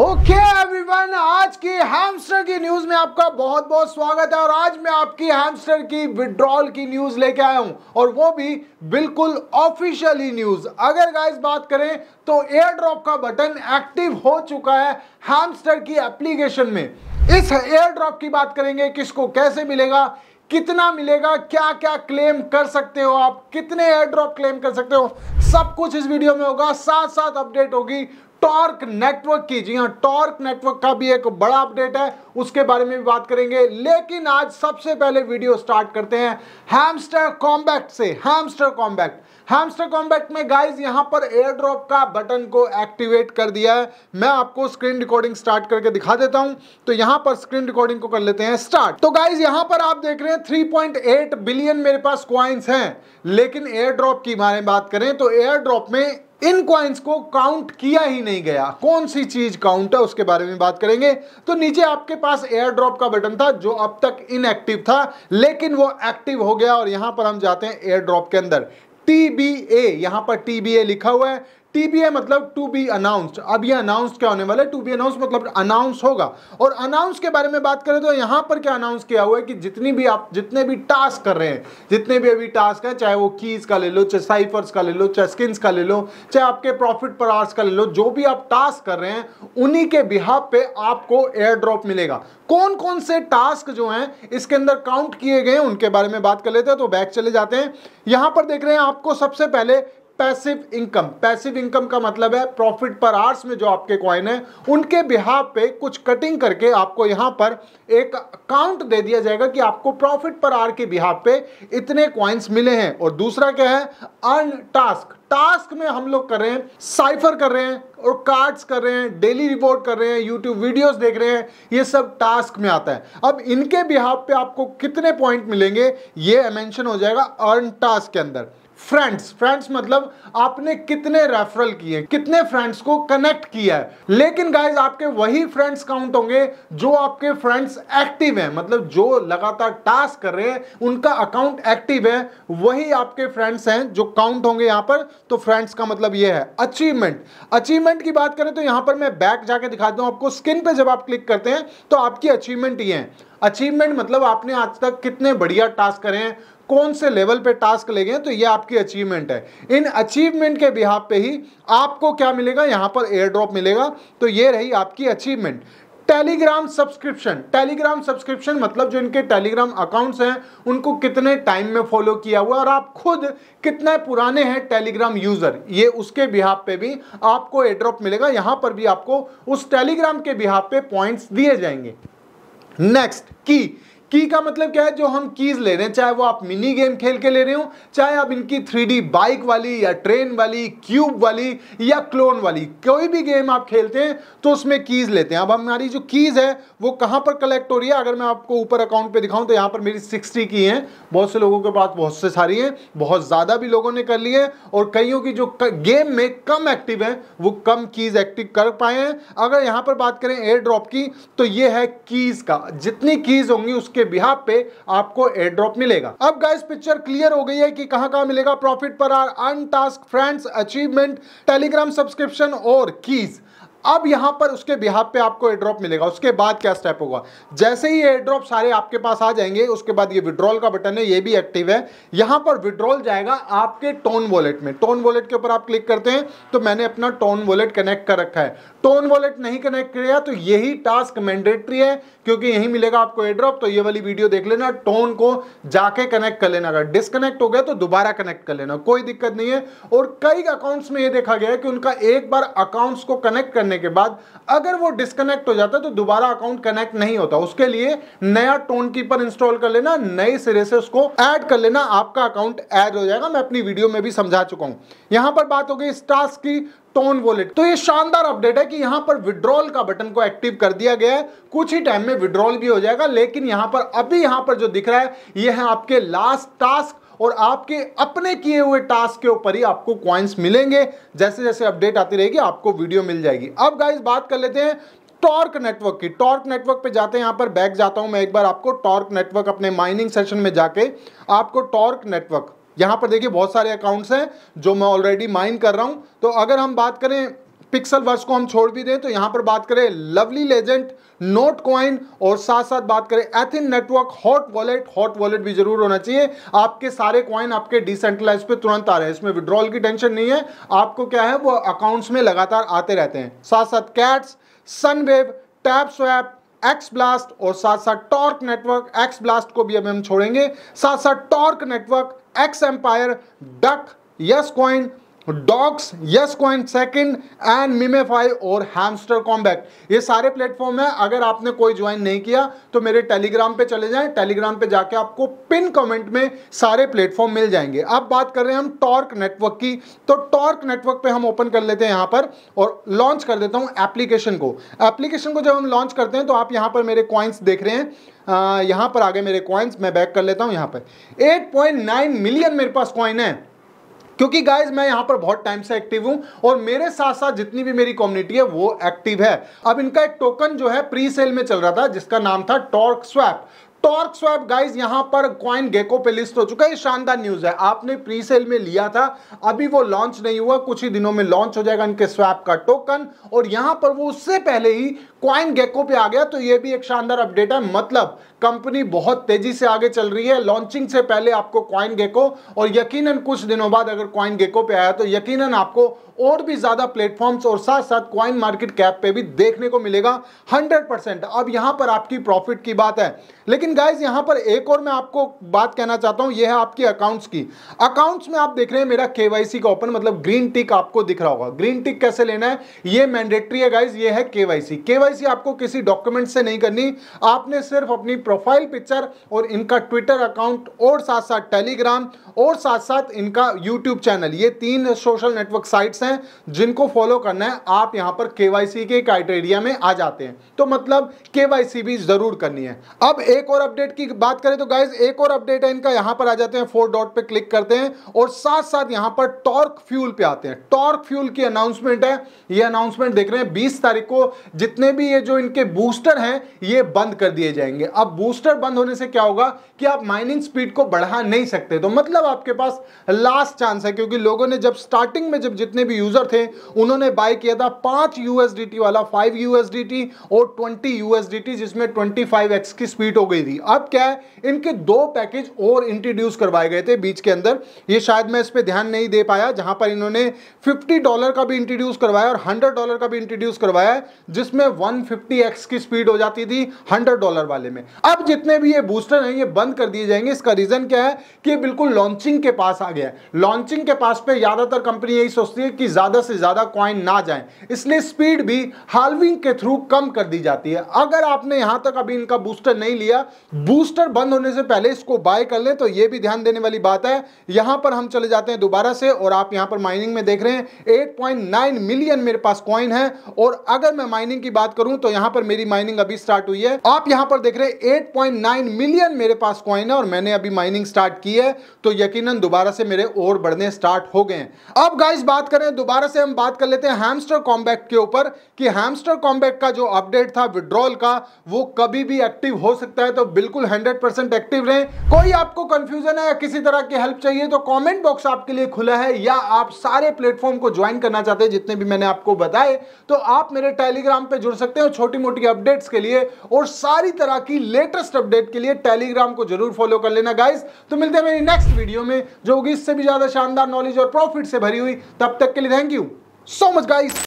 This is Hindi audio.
ओके एवरीवन आज की हैमस्टर की न्यूज में आपका बहुत बहुत स्वागत है और आज मैं आपकी हैमस्टर की विड्रॉल की न्यूज लेके आया हूं और वो भी बिल्कुल ऑफिशियली न्यूज अगर गाइस बात करें तो एयर ड्रॉप का बटन एक्टिव हो चुका है हैमस्टर की एप्लीकेशन में इस एयर ड्रॉप की बात करेंगे किसको कैसे मिलेगा कितना मिलेगा क्या क्या क्लेम कर सकते हो आप कितने एयर ड्रॉप क्लेम कर सकते हो सब कुछ इस वीडियो में होगा साथ साथ अपडेट होगी टॉर्क नेटवर्क की जी हाँ टॉर्क नेटवर्क का भी एक बड़ा अपडेट है उसके बारे में भी बात करेंगे लेकिन आज सबसे पहले वीडियो स्टार्ट करते हैं हैमस्टर कॉम्बैक्ट से हैमस्टर कॉम्बैक्ट हैमस्टर कॉम्बैक्ट में गाइस यहां पर एयर ड्रॉप का बटन को एक्टिवेट कर दिया है मैं आपको स्क्रीन रिकॉर्डिंग स्टार्ट करके दिखा देता हूं तो यहां पर स्क्रीन रिकॉर्डिंग को कर लेते हैं स्टार्ट तो गाइस यहां पर आप देख रहे हैं 3.8 बिलियन मेरे पास क्वाइंस हैं लेकिन एयर ड्रॉप की बारे में बात करें तो एयर ड्रॉप में इन क्वाइंस को काउंट किया ही नहीं गया कौन सी चीज काउंट है उसके बारे में बात करेंगे तो नीचे आपके पास एयर ड्रॉप का बटन था जो अब तक इनएक्टिव था लेकिन वो एक्टिव हो गया और यहां पर हम जाते हैं एयर ड्रॉप के अंदर टी बी ए यहां पर टी बी ए लिखा हुआ है टीबीए मतलब टू बी अनाउंस्ड अब ये अनाउंस क्या होने वाला है टू बी अनाउंस मतलब अनाउंस होगा और अनाउंस के बारे में बात करें तो यहां पर क्या अनाउंस किया हुआ है कि जितनी भी आप जितने भी टास्क कर रहे हैं जितने भी अभी टास्क हैं चाहे वो कीज का ले लो चाहे साइफर्स का ले लो चाहे स्किन्स का ले लो चाहे आपके प्रॉफिट पर आर्स का ले लो जो भी आप टास्क कर रहे हैं उन्हीं के बिहाव पे आपको एयर ड्रॉप मिलेगा कौन कौन से टास्क जो हैं इसके अंदर काउंट किए गए उनके बारे में बात कर लेते हैं तो बैक चले जाते हैं यहां पर देख रहे हैं आपको सबसे पहले पैसिव इनकम पैसिव इनकम का मतलब है प्रॉफिट पर आर्स में जो आपके कॉइन है उनके बिहाव पे कुछ कटिंग करके आपको यहां पर एक काउंट दे दिया जाएगा कि आपको प्रॉफिट पर आर के बिहाव पे इतने क्वाइंस मिले हैं और दूसरा क्या है अर्न टास्क टास्क में हम लोग कर रहे हैं साइफर कर रहे हैं और कार्ड्स कर रहे हैं डेली रिपोर्ट कर रहे हैं यूट्यूब वीडियोस देख रहे हैं ये सब टास्क में आता है अब इनके बिहाव पे आपको कितने पॉइंट मिलेंगे ये मेंशन हो जाएगा अर्न टास्क के अंदर फ्रेंड्स फ्रेंड्स मतलब आपने कितने रेफरल किए कितने फ्रेंड्स को कनेक्ट किया है लेकिन गाइज आपके वही फ्रेंड्स काउंट होंगे जो आपके फ्रेंड्स एक्टिव हैं मतलब जो लगातार टास्क कर रहे हैं उनका अकाउंट एक्टिव है वही आपके फ्रेंड्स हैं जो काउंट होंगे यहाँ पर तो फ्रेंड्स का मतलब ये है अचीवमेंट अचीवमेंट की बात करें तो यहाँ पर मैं बैक जाके दिखाता हूँ आपको स्क्रीन पर जब आप क्लिक करते हैं तो आपकी अचीवमेंट ये है अचीवमेंट मतलब आपने आज तक कितने बढ़िया टास्क करे हैं कौन से लेवल पे टास्क ले गए तो ये आपकी अचीवमेंट है इन अचीवमेंट के बिहाब पे ही आपको क्या मिलेगा यहाँ पर एयर ड्रॉप मिलेगा तो ये रही आपकी achievement Telegram subscription Telegram subscription मतलब जो इनके टेलीग्राम अकाउंट्स हैं उनको कितने टाइम में फॉलो किया हुआ और आप खुद कितने पुराने हैं टेलीग्राम यूज़र ये उसके बिहाब पे भी आपको एड्रॉप मिलेगा यहाँ पर भी आपको उस टेलीग्राम के बिहाब पे पॉइंट्स दिए जाएंगे नेक्स्ट की की का मतलब क्या है जो हम कीज ले रहे हैं चाहे वो आप मिनी गेम खेल के ले रहे हो चाहे आप इनकी थ्री बाइक वाली या ट्रेन वाली क्यूब वाली या क्लोन वाली कोई भी गेम आप खेलते हैं तो उसमें कीज लेते हैं अब हमारी जो कीज है वो कहां पर कलेक्ट हो रही है अगर मैं आपको ऊपर अकाउंट पे दिखाऊं तो यहां पर मेरी सिक्सटी की हैं बहुत से लोगों के पास बहुत से सारी हैं बहुत ज़्यादा भी लोगों ने कर ली है और कईयों की जो गेम में कम एक्टिव है वो कम कीज एक्टिव कर पाए हैं अगर यहां पर बात करें एयर ड्रॉप की तो ये है कीज का जितनी कीज होंगी उसके के बिहाव पे आपको एयर ड्रॉप मिलेगा अब गाइस पिक्चर क्लियर हो गई है कि कहां कहां मिलेगा प्रॉफिट पर आर अन task friends achievement Telegram subscription और कीज अब यहां पर उसके बिहाब पे आपको एड्रॉप मिलेगा उसके बाद क्या स्टेप होगा जैसे ही एड्रॉप सारे आपके पास आ जाएंगे उसके बाद ये विड्रॉल का बटन है ये भी एक्टिव है यहां पर विड्रॉल जाएगा आपके टोन वॉलेट में टोन वॉलेट के ऊपर आप क्लिक करते हैं तो मैंने अपना टोन वॉलेट कनेक्ट कर रखा है टोन वॉलेट नहीं कनेक्ट किया तो यही टास्क मैंडेटरी है क्योंकि यही मिलेगा आपको एड्रॉप तो ये वाली वीडियो देख लेना टोन को जाके कनेक्ट कर लेना अगर डिसकनेक्ट हो गया तो दोबारा कनेक्ट कर लेना कोई दिक्कत नहीं है और कई अकाउंट्स में यह देखा गया है कि उनका एक बार अकाउंट्स को कनेक्ट करने के बाद अगर वो डिस्कनेक्ट हो जाता है तो दोबारा अकाउंट कनेक्ट नहीं होता उसके लिए नया टोन कीपर इंस्टॉल कर लेना नए सिरे से उसको ऐड कर लेना आपका अकाउंट ऐड हो जाएगा मैं अपनी वीडियो में भी समझा चुका हूँ यहाँ पर बात हो गई स्टार्स की टोन वॉलेट तो ये शानदार अपडेट है कि यहाँ पर विड्रॉल का बटन को एक्टिव कर दिया गया है कुछ ही टाइम में विड्रॉल भी हो जाएगा लेकिन यहाँ पर अभी यहाँ पर जो दिख रहा है ये है आपके लास्ट टास्क और आपके अपने किए हुए टास्क के ऊपर ही आपको क्वाइंस मिलेंगे जैसे जैसे अपडेट आती रहेगी आपको वीडियो मिल जाएगी अब गाइज बात कर लेते हैं टॉर्क नेटवर्क की टॉर्क नेटवर्क पे जाते हैं यहाँ पर बैक जाता हूँ मैं एक बार आपको टॉर्क नेटवर्क अपने माइनिंग सेशन में जाके आपको टॉर्क नेटवर्क यहाँ पर देखिए बहुत सारे अकाउंट्स हैं जो मैं ऑलरेडी माइन कर रहा हूँ तो अगर हम बात करें पिक्सल वर्स को हम छोड़ भी दें तो यहां पर बात करें लवली लेजेंट नोट क्वाइन और साथ साथ बात करें Athene network hot wallet hot wallet भी जरूर होना चाहिए आपके सारे क्वाइन आपके डिसेंट्रलाइज पे तुरंत आ रहे हैं इसमें विड्रॉल की टेंशन नहीं है आपको क्या है वो अकाउंट्स में लगातार आते रहते हैं साथ साथ Cats Sunwave TapSwap X blast और साथ साथ टॉर्क नेटवर्क एक्स ब्लास्ट को भी अब हम छोड़ेंगे साथ साथ Tork network X Empire duck Yescoin dogs Yescoin second and MemeFi और हैमस्टर कॉम्बैक्ट ये सारे प्लेटफॉर्म है अगर आपने कोई ज्वाइन नहीं किया तो मेरे टेलीग्राम पे चले जाएं टेलीग्राम पे जाके आपको पिन कमेंट में सारे प्लेटफॉर्म मिल जाएंगे अब बात कर रहे हैं हम टॉर्क नेटवर्क की तो टॉर्क नेटवर्क पे हम ओपन कर लेते हैं यहाँ पर और लॉन्च कर देता हूँ एप्लीकेशन को एप्लीकेशन को जब हम लॉन्च करते हैं तो आप यहाँ पर मेरे क्वाइंस देख रहे हैं आ, यहाँ पर आगे मेरे क्वाइंस मैं बैक कर लेता हूँ यहाँ पर एट मिलियन मेरे पास क्वाइन है क्योंकि गाइज मैं यहाँ पर बहुत टाइम से एक्टिव हूँ और मेरे साथ साथ जितनी भी मेरी कम्युनिटी है वो एक्टिव है अब इनका एक टोकन जो है प्री सेल में चल रहा था जिसका नाम था Tork swap Tork swap guys यहां पर क्वाइन गेको पे लिस्ट हो चुका है शानदार न्यूज है आपने प्री सेल में लिया था अभी वो लॉन्च नहीं हुआ कुछ ही दिनों में लॉन्च हो जाएगा इनके स्वैप का टोकन और यहां पर वो उससे पहले ही क्वाइन गेको पे आ गया तो ये भी एक शानदार अपडेट है मतलब कंपनी बहुत तेजी से आगे चल रही है लॉन्चिंग से पहले आपको क्वाइन गेको और यकीनन कुछ दिनों बाद अगर क्वाइन गेको पे आया तो यकीनन आपको और भी ज्यादा प्लेटफॉर्म्स और साथ साथ क्वाइन मार्केट कैप पे भी देखने को मिलेगा 100 परसेंट अब यहां पर आपकी प्रॉफिट की बात है लेकिन गाइज यहां पर एक और मैं आपको बात कहना चाहता हूं यह है आपकी अकाउंट्स की अकाउंट्स में आप देख रहे हैं मेरा केवाईसी का ओपन मतलब ग्रीन टिक आपको दिख रहा होगा ग्रीन टिक कैसे लेना है यह मैंडेटरी है गाइज ये है केवाईसी केवाई चॉइस ये आपको किसी डॉक्यूमेंट से नहीं करनी आपने सिर्फ अपनी प्रोफाइल पिक्चर और इनका ट्विटर अकाउंट और साथ साथ टेलीग्राम और साथ साथ इनका यूट्यूब चैनल ये तीन सोशल नेटवर्क साइट्स हैं जिनको फॉलो करना है आप यहाँ पर के के क्राइटेरिया में आ जाते हैं तो मतलब के भी जरूर करनी है अब एक और अपडेट की बात करें तो गाइज एक और अपडेट है इनका यहाँ पर आ जाते हैं फोर डॉट पर क्लिक करते हैं और साथ साथ यहाँ पर टॉर्क फ्यूल पे आते हैं टॉर्क फ्यूल की अनाउंसमेंट है ये अनाउंसमेंट देख रहे हैं बीस तारीख को जितने भी ये जो इनके बूस्टर हैं ये बंद कर दिए जाएंगे अब बूस्टर बंद होने से क्या होगा कि आप माइनिंग स्पीड को बढ़ा नहीं सकते तो मतलब आपके पास लास्ट चांस है क्योंकि लोगों ने जब स्टार्टिंग में जब जितने भी यूजर थे उन्होंने बाय किया था पांच यूएसडीटी वाला फाइव यूएसडीटी और ट्वेंटी यूएसडीटी जिसमें ट्वेंटी फाइव एक्स की स्पीड हो गई थी अब क्या है इनके दो पैकेज और इंट्रोड्यूस करवाए गए थे बीच के अंदर ये शायद मैं इस पर ध्यान नहीं दे पाया जहां पर इन्होंने फिफ्टी डॉलर का भी इंट्रोड्यूस करवाया और हंड्रेड डॉलर का भी इंट्रोड्यूस करवाया जिसमें 150x की स्पीड हो जाती थी 100 डॉलर वाले में अब जितने भी ये बूस्टर हैं ये बंद कर दिए जाएंगे इसका रीज़न क्या है कि बिल्कुल लॉन्चिंग के पास आ गया है लॉन्चिंग के पास पे ज़्यादातर कंपनी यही सोचती है कि ज़्यादा से ज़्यादा क्वाइन ना जाए इसलिए स्पीड भी हालविंग के थ्रू कम कर दी जाती है अगर आपने यहां तक अभी इनका बूस्टर नहीं लिया बूस्टर बंद होने से पहले इसको बाय कर ले तो ये भी ध्यान देने वाली बात है यहां पर हम चले जाते हैं दोबारा से और आप यहां पर माइनिंग में देख रहे हैं 8.9 मिलियन मेरे पास कॉइन है और अगर मैं माइनिंग की बात करूं तो यहां पर मेरी माइनिंग अभी स्टार्ट हुई है आप यहां पर देख रहे हैं 8.9 मिलियन मेरे पास कॉइन है और मैंने अभी माइनिंग स्टार्ट की है तो यकीनन दोबारा से मेरे और बढ़ने स्टार्ट हो गए अब गाइस बात करें दोबारा से हम बात कर लेते हैं हैमस्टर कॉम्बैक्ट के ऊपर कि हैमस्टर कॉम्बैक्ट का जो अपडेट था विड्रॉल का वो कभी भी एक्टिव हो सकता है तो बिल्कुल हंड्रेड एक्टिव रहे कोई आपको कंफ्यूजन है या किसी तरह की हेल्प चाहिए तो कॉमेंट बॉक्स आपके लिए खुला है या आप सारे प्लेटफॉर्म को ज्वाइन करना चाहते हैं जितने भी मैंने आपको बताए तो आप मेरे टेलीग्राम पे जुड़ सकते सकते हैं छोटी मोटी अपडेट्स के लिए और सारी तरह की लेटेस्ट अपडेट के लिए टेलीग्राम को जरूर फॉलो कर लेना गाइज तो मिलते हैं मेरी नेक्स्ट वीडियो में जो होगी इससे भी ज्यादा शानदार नॉलेज और प्रॉफिट से भरी हुई तब तक के लिए thank you so much guys